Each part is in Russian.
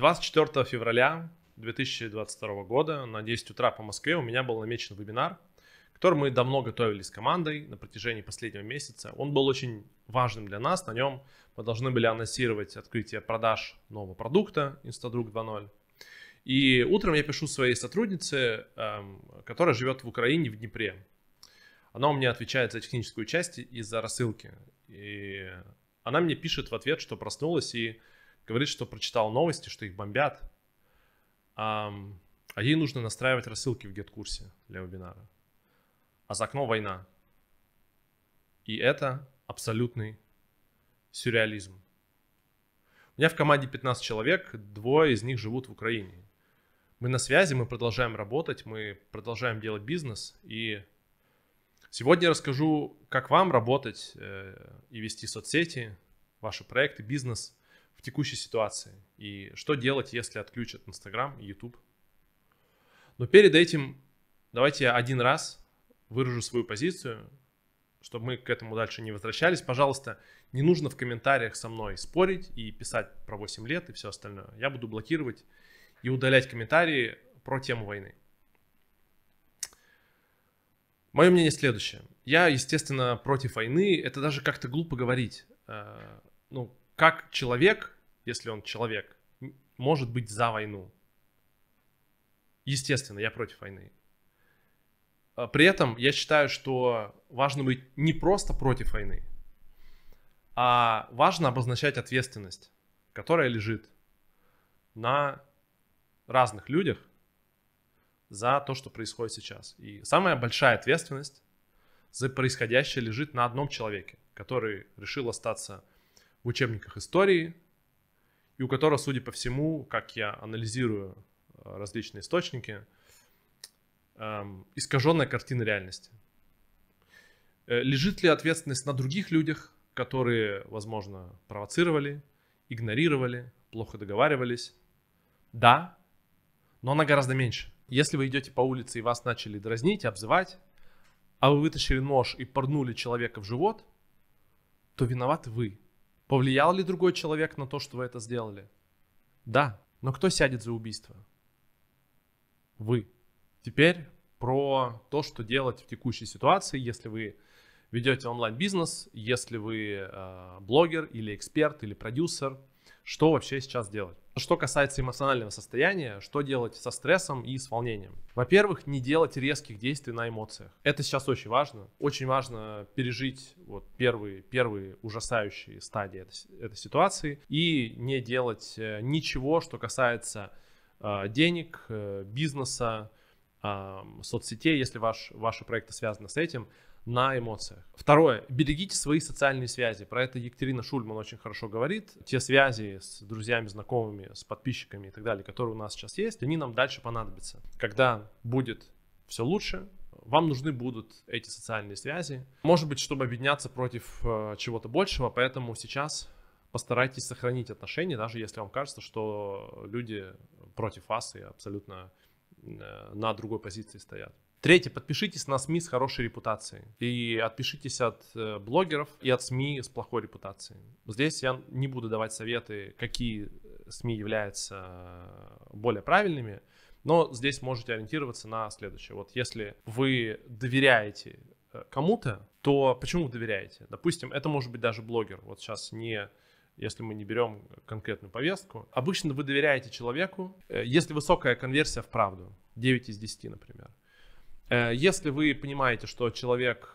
24 февраля 2022 года на 10 утра по Москве у меня был намечен вебинар, который мы давно готовили с командой на протяжении последнего месяца. Он был очень важным для нас. На нем мы должны были анонсировать открытие продаж нового продукта Instadrug 2.0. И утром я пишу своей сотруднице, эм, которая живет в Украине, в Днепре. Она у меня отвечает за техническую часть и за рассылки. И она мне пишет в ответ, что проснулась и говорит, что прочитал новости, что их бомбят, а, а ей нужно настраивать рассылки в гет-курсе для вебинара. А за окном война. И это абсолютный сюрреализм. У меня в команде 15 человек, двое из них живут в Украине. Мы на связи, мы продолжаем работать, мы продолжаем делать бизнес. И сегодня я расскажу, как вам работать э, и вести соцсети, ваши проекты, бизнес – в текущей ситуации. И что делать, если отключат Инстаграм и Ютуб. Но перед этим давайте я один раз выражу свою позицию, чтобы мы к этому дальше не возвращались. Пожалуйста, не нужно в комментариях со мной спорить и писать про 8 лет и все остальное. Я буду блокировать и удалять комментарии про тему войны. Мое мнение следующее. Я, естественно, против войны. Это даже как-то глупо говорить. Э, ну, как человек, если он человек, может быть за войну. Естественно, я против войны. А, при этом я считаю, что важно быть не просто против войны, а важно обозначать ответственность, которая лежит на разных людях за то, что происходит сейчас. И самая большая ответственность за происходящее лежит на одном человеке, который решил остаться в учебниках истории, и у которого, судя по всему, как я анализирую э, различные источники, эм, искаженная картина реальности. Э, лежит ли ответственность на других людях, которые, возможно, провоцировали, игнорировали, плохо договаривались? Да, но она гораздо меньше. Если вы идете по улице и вас начали дразнить, обзывать, а вы вытащили нож и порнули человека в живот, то виноваты вы. Повлиял ли другой человек на то, что вы это сделали? Да. Но кто сядет за убийство? Вы. Теперь про то, что делать в текущей ситуации, если вы ведете онлайн-бизнес, если вы э, блогер или эксперт или продюсер, что вообще сейчас делать? Что касается эмоционального состояния, что делать со стрессом и с волнением? Во-первых, не делать резких действий на эмоциях. Это сейчас очень важно. Очень важно пережить вот первые, первые ужасающие стадии этой, этой ситуации и не делать э, ничего, что касается э, денег, э, бизнеса, э, соцсетей, если ваш, ваши проекты связаны с этим – на эмоциях. Второе. Берегите свои социальные связи. Про это Екатерина Шульман очень хорошо говорит. Те связи с друзьями, знакомыми, с подписчиками и так далее, которые у нас сейчас есть, они нам дальше понадобятся. Когда будет все лучше, вам нужны будут эти социальные связи. Может быть, чтобы объединяться против э, чего-то большего, поэтому сейчас постарайтесь сохранить отношения, даже если вам кажется, что люди против вас и абсолютно э, на другой позиции стоят. Третье, подпишитесь на СМИ с хорошей репутацией. И отпишитесь от э, блогеров и от СМИ с плохой репутацией. Здесь я не буду давать советы, какие э, СМИ являются э, более правильными, но здесь можете ориентироваться на следующее. Вот если вы доверяете кому-то, то почему вы доверяете? Допустим, это может быть даже блогер. Вот сейчас не если мы не берем конкретную повестку. Обычно вы доверяете человеку, если высокая конверсия в правду, 9 из 10, например. Э, если вы понимаете, что человек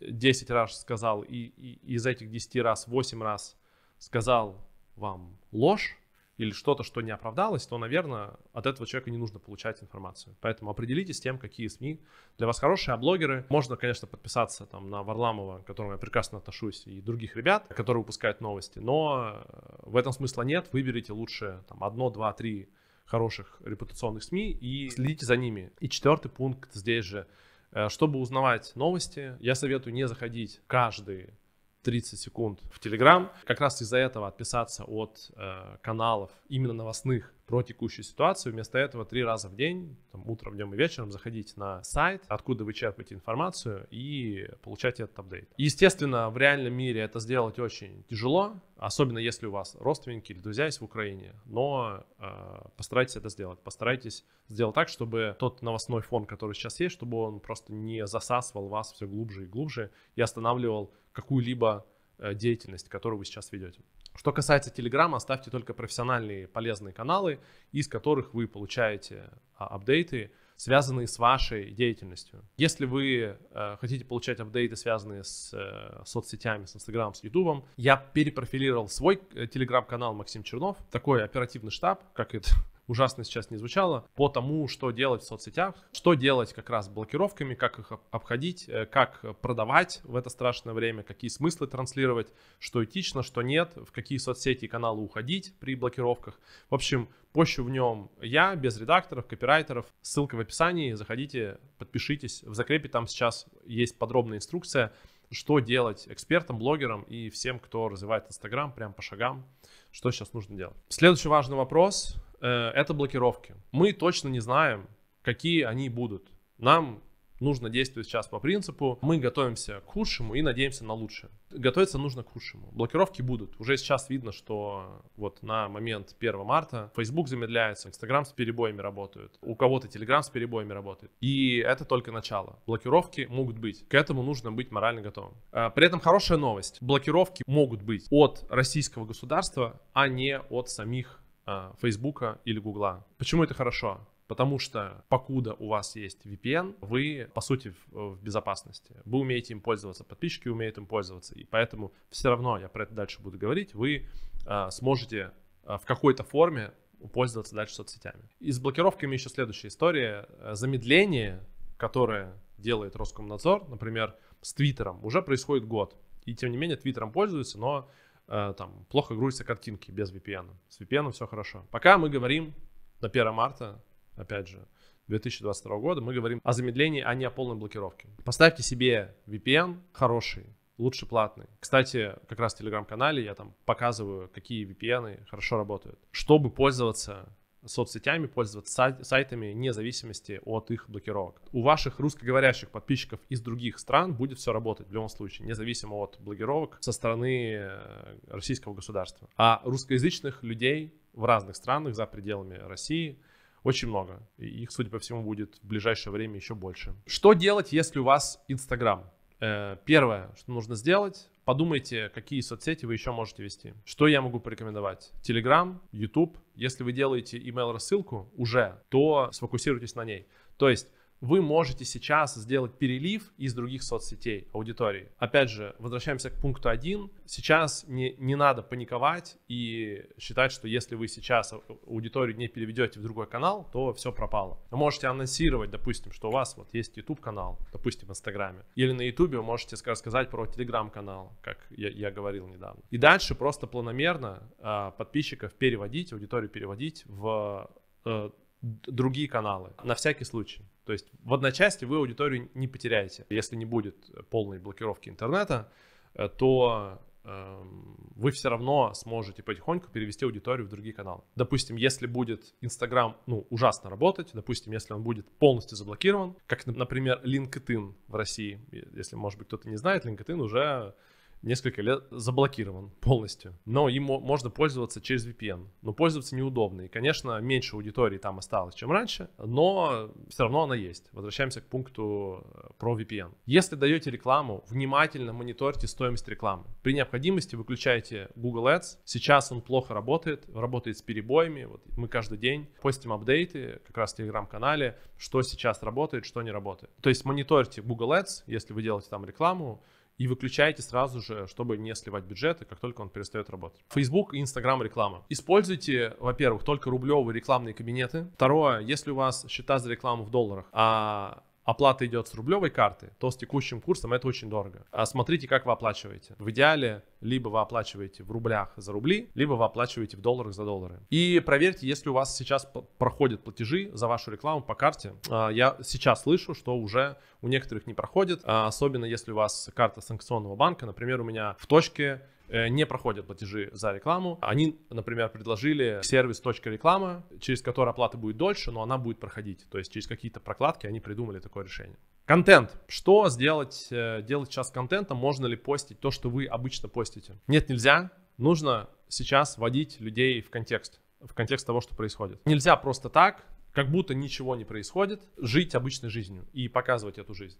10 э, раз сказал, и, из этих 10 раз 8 раз сказал вам ложь или что-то, что не оправдалось, то, наверное, от этого человека не нужно получать информацию. Поэтому определитесь с тем, какие СМИ для вас хорошие, а блогеры. Можно, конечно, подписаться там на Варламова, к которому я прекрасно отношусь, и других ребят, которые выпускают новости, но э, в этом смысла нет. Выберите лучше там одно, два, три хороших репутационных СМИ и следите за ними. И четвертый пункт здесь же. Э, чтобы узнавать новости, я советую не заходить каждые 30 секунд в Телеграм. Как раз из-за этого отписаться от э, каналов именно новостных, про текущую ситуацию. Вместо этого три раза в день, там, утром, днем и вечером заходить на сайт, откуда вы черпаете информацию и получать этот апдейт. Естественно, в реальном мире это сделать очень тяжело, особенно если у вас родственники или друзья есть в Украине, но э, постарайтесь это сделать. Постарайтесь сделать так, чтобы тот новостной фон, который сейчас есть, чтобы он просто не засасывал вас все глубже и глубже и останавливал какую-либо э, деятельность, которую вы сейчас ведете. Что касается Telegram, оставьте только профессиональные полезные каналы, из которых вы получаете а, апдейты, связанные с вашей деятельностью. Если вы э, хотите получать апдейты, связанные с э, соцсетями, с Инстаграмом, с Ютубом, я перепрофилировал свой телеграм-канал э, Максим Чернов, такой оперативный штаб, как это ужасно сейчас не звучало, по тому, что делать в соцсетях, что делать как раз блокировками, как их обходить, э, как продавать в это страшное время, какие смыслы транслировать, что этично, что нет, в какие соцсети и каналы уходить при блокировках. В общем, пощу в нем я, без редакторов, копирайтеров. Ссылка в описании, заходите, подпишитесь. В закрепе там сейчас есть подробная инструкция, что делать экспертам, блогерам и всем, кто развивает Инстаграм, прям по шагам, что сейчас нужно делать. Следующий важный вопрос Э, это блокировки. Мы точно не знаем, какие они будут. Нам нужно действовать сейчас по принципу, мы готовимся к худшему и надеемся на лучшее. Готовиться нужно к худшему. Блокировки будут. Уже сейчас видно, что вот на момент 1 марта Facebook замедляется, Instagram с перебоями работают, у кого-то Telegram с перебоями работает. И это только начало. Блокировки могут быть. К этому нужно быть морально готовым. Э, при этом хорошая новость. Блокировки могут быть от российского государства, а не от самих Э, Фейсбука или Гугла. Почему это хорошо? Потому что покуда у вас есть VPN, вы, по сути, в, в безопасности. Вы умеете им пользоваться, подписчики умеют им пользоваться. И поэтому все равно, я про это дальше буду говорить, вы а, сможете а, в какой-то форме пользоваться дальше соцсетями. И с блокировками еще следующая история. Замедление, которое делает Роскомнадзор, например, с Твиттером, уже происходит год. И тем не менее, Твиттером пользуются, но Э, там плохо грузятся картинки без VPN. С VPN все хорошо. Пока мы говорим на 1 марта, опять же, 2022 года, мы говорим о замедлении, а не о полной блокировке. Поставьте себе VPN хороший, лучше платный. Кстати, как раз в телеграм-канале я там показываю, какие VPN хорошо работают, чтобы пользоваться соцсетями пользоваться, сайтами, вне зависимости от их блокировок. У ваших русскоговорящих подписчиков из других стран будет все работать в любом случае, независимо от блокировок со стороны э, российского государства. А русскоязычных людей в разных странах за пределами России очень много. И их, судя по всему, будет в ближайшее время еще больше. Что делать, если у вас Инстаграм? Э, первое, что нужно сделать, подумайте, какие соцсети вы еще можете вести. Что я могу порекомендовать? Телеграм, Ютуб. Если вы делаете email-рассылку уже, то сфокусируйтесь на ней. То есть вы можете сейчас сделать перелив из других соцсетей аудитории. Опять же, возвращаемся к пункту 1. Сейчас не, не надо паниковать и считать, что если вы сейчас а, аудиторию не переведете в другой канал, то все пропало. Вы можете анонсировать, допустим, что у вас вот есть YouTube канал, допустим, в Инстаграме. Или на YouTube вы можете рассказать про Telegram канал, как я, я говорил недавно. И дальше просто планомерно э, подписчиков переводить, аудиторию переводить в э, другие каналы на всякий случай. То есть в одночасье вы аудиторию не потеряете. Если не будет полной блокировки интернета, э, то эм, вы все равно сможете потихоньку перевести аудиторию в другие каналы. Допустим, если будет Инстаграм, ну, ужасно работать, допустим, если он будет полностью заблокирован, как, например, LinkedIn в России, если, может быть, кто-то не знает, LinkedIn уже несколько лет заблокирован полностью. Но им можно пользоваться через VPN. Но пользоваться неудобно. И, конечно, меньше аудитории там осталось, чем раньше, но все равно она есть. Возвращаемся к пункту э, про VPN. Если даете рекламу, внимательно мониторьте стоимость рекламы. При необходимости выключайте Google Ads. Сейчас он плохо работает, работает с перебоями. Вот мы каждый день постим апдейты как раз в телеграм канале что сейчас работает, что не работает. То есть мониторьте Google Ads, если вы делаете там рекламу, и выключаете сразу же, чтобы не сливать бюджеты, как только он перестает работать. Facebook и Instagram реклама. Используйте, во-первых, только рублевые рекламные кабинеты. Второе, если у вас счета за рекламу в долларах, а оплата идет с рублевой карты, то с текущим курсом это очень дорого. А смотрите, как вы оплачиваете. В идеале либо вы оплачиваете в рублях за рубли, либо вы оплачиваете в долларах за доллары. И проверьте, если у вас сейчас проходят платежи за вашу рекламу по карте. А, я сейчас слышу, что уже у некоторых не проходит, а особенно если у вас карта санкционного банка. Например, у меня в точке Э, не проходят платежи за рекламу. Они, например, предложили сервис .реклама, через который оплата будет дольше, но она будет проходить. То есть через какие-то прокладки они придумали такое решение. Контент. Что сделать, э, делать сейчас с контентом? Можно ли постить то, что вы обычно постите? Нет, нельзя. Нужно сейчас вводить людей в контекст в контекст того, что происходит. Нельзя просто так как будто ничего не происходит, жить обычной жизнью и показывать эту жизнь.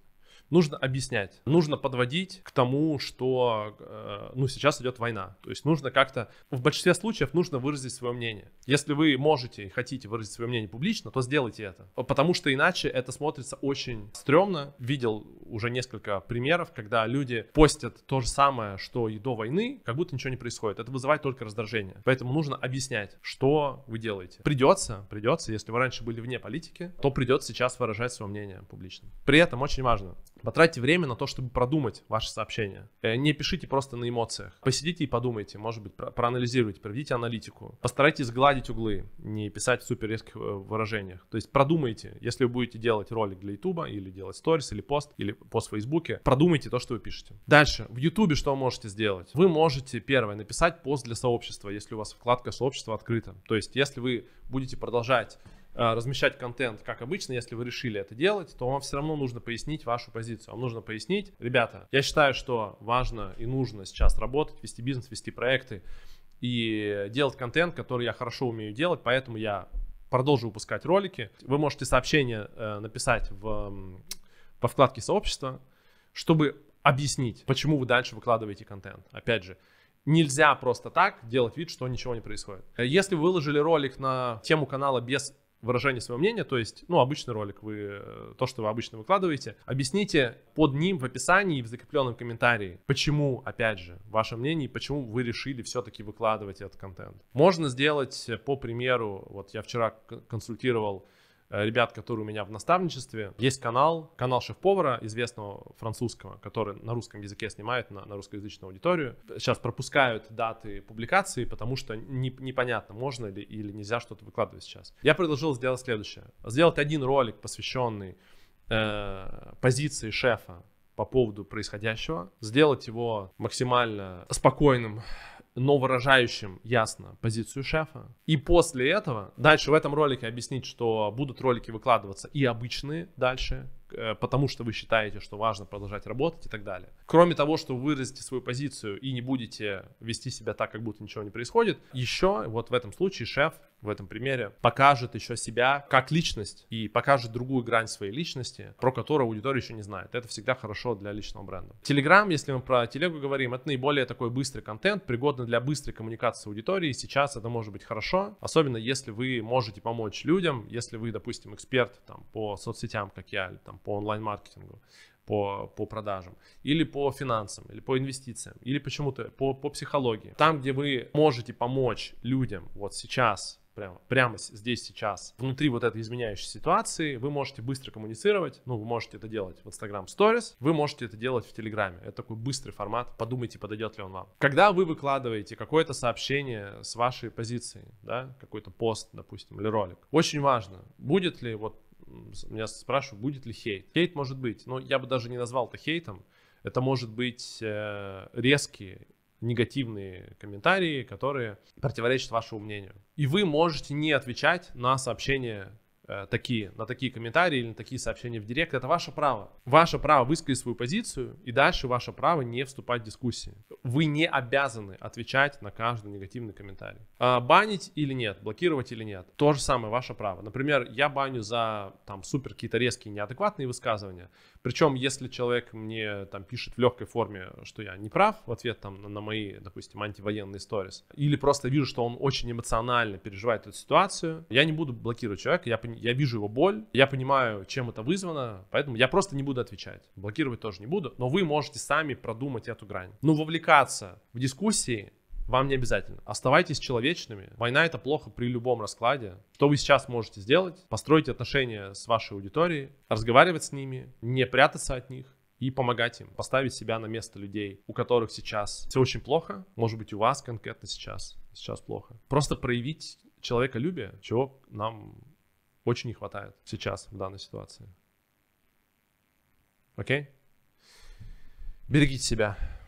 Нужно объяснять, нужно подводить к тому, что э, ну сейчас идет война. То есть нужно как-то в большинстве случаев нужно выразить свое мнение. Если вы можете и хотите выразить свое мнение публично, то сделайте это, потому что иначе это смотрится очень стрёмно. Видел уже несколько примеров, когда люди постят то же самое, что и до войны, как будто ничего не происходит. Это вызывает только раздражение. Поэтому нужно объяснять, что вы делаете. Придется, придется, если вы раньше раньше были вне политики, то придется сейчас выражать свое мнение публично. При этом очень важно, потратьте время на то, чтобы продумать ваше сообщение. Э, не пишите просто на эмоциях. Посидите и подумайте, может быть, проанализируйте, проведите аналитику. Постарайтесь сгладить углы, не писать в супер резких э, выражениях. То есть продумайте, если вы будете делать ролик для YouTube или делать сторис, или пост, или пост в Фейсбуке, продумайте то, что вы пишете. Дальше, в YouTube что можете сделать? Вы можете, первое, написать пост для сообщества, если у вас вкладка сообщества открыта. То есть, если вы будете продолжать а, размещать контент, как обычно, если вы решили это делать, то вам все равно нужно пояснить вашу позицию. Вам нужно пояснить, ребята, я считаю, что важно и нужно сейчас работать, вести бизнес, вести проекты и делать контент, который я хорошо умею делать, поэтому я продолжу выпускать ролики. Вы можете сообщение э, написать в, по вкладке сообщества, чтобы объяснить, почему вы дальше выкладываете контент. Опять же, нельзя просто так делать вид, что ничего не происходит. Если вы выложили ролик на тему канала без выражение своего мнения, то есть, ну, обычный ролик, вы, э, то, что вы обычно выкладываете, объясните под ним в описании и в закрепленном комментарии, почему, опять же, ваше мнение, почему вы решили все-таки выкладывать этот контент. Можно сделать, э, по примеру, вот я вчера консультировал Э, ребят, которые у меня в наставничестве. Есть канал, канал шеф-повара, известного французского, который на русском языке снимает на, на русскоязычную аудиторию. Сейчас пропускают даты публикации, потому что не, непонятно, можно ли или нельзя что-то выкладывать сейчас. Я предложил сделать следующее. Сделать один ролик, посвященный э, позиции шефа по поводу происходящего, сделать его максимально спокойным, но выражающим ясно позицию шефа. И после этого, дальше в этом ролике объяснить, что будут ролики выкладываться и обычные дальше, э, потому что вы считаете, что важно продолжать работать и так далее. Кроме того, что вы выразите свою позицию и не будете вести себя так, как будто ничего не происходит, еще вот в этом случае шеф в этом примере, покажет еще себя как личность и покажет другую грань своей личности, про которую аудитория еще не знает. Это всегда хорошо для личного бренда. Телеграм, если мы про телегу говорим, это наиболее такой быстрый контент, пригодный для быстрой коммуникации с аудиторией. Сейчас это может быть хорошо, особенно если вы можете помочь людям, если вы, допустим, эксперт там, по соцсетям, как я, или, там, по онлайн-маркетингу по, по продажам, или по финансам, или по инвестициям, или почему-то по, по психологии. Там, где вы можете помочь людям вот сейчас прямо, прямо здесь, сейчас, внутри вот этой изменяющей ситуации, вы можете быстро коммуницировать, ну, вы можете это делать в Instagram Stories, вы можете это делать в Телеграме. Это такой быстрый формат, подумайте, подойдет ли он вам. Когда вы выкладываете какое-то сообщение с вашей позиции, да, какой-то пост, допустим, или ролик, очень важно, будет ли вот меня спрашивают, будет ли хейт. Хейт может быть, но я бы даже не назвал это хейтом. Это может быть э, резкие негативные комментарии, которые противоречат вашему мнению. И вы можете не отвечать на сообщение. Э, такие, на такие комментарии или на такие сообщения в директ. Это ваше право. Ваше право высказать свою позицию, и дальше ваше право не вступать в дискуссии. Вы не обязаны отвечать на каждый негативный комментарий. А банить или нет, блокировать или нет, то же самое ваше право. Например, я баню за там супер какие-то резкие неадекватные высказывания. Причем, если человек мне там пишет в легкой форме, что я не прав в ответ там на, на мои, допустим, антивоенные сторис, или просто вижу, что он очень эмоционально переживает эту ситуацию, я не буду блокировать человека, я, я вижу его боль, я понимаю, чем это вызвано, поэтому я просто не буду отвечать. Блокировать тоже не буду, но вы можете сами продумать эту грань. Ну, вовлекаться в дискуссии вам не обязательно. Оставайтесь человечными. Война это плохо при любом раскладе. Что вы сейчас можете сделать? Построить отношения с вашей аудиторией, разговаривать с ними, не прятаться от них и помогать им, поставить себя на место людей, у которых сейчас все очень плохо, может быть, у вас конкретно сейчас, сейчас плохо. Просто проявить человеколюбие, чего нам очень не хватает сейчас в данной ситуации. Окей? Берегите себя.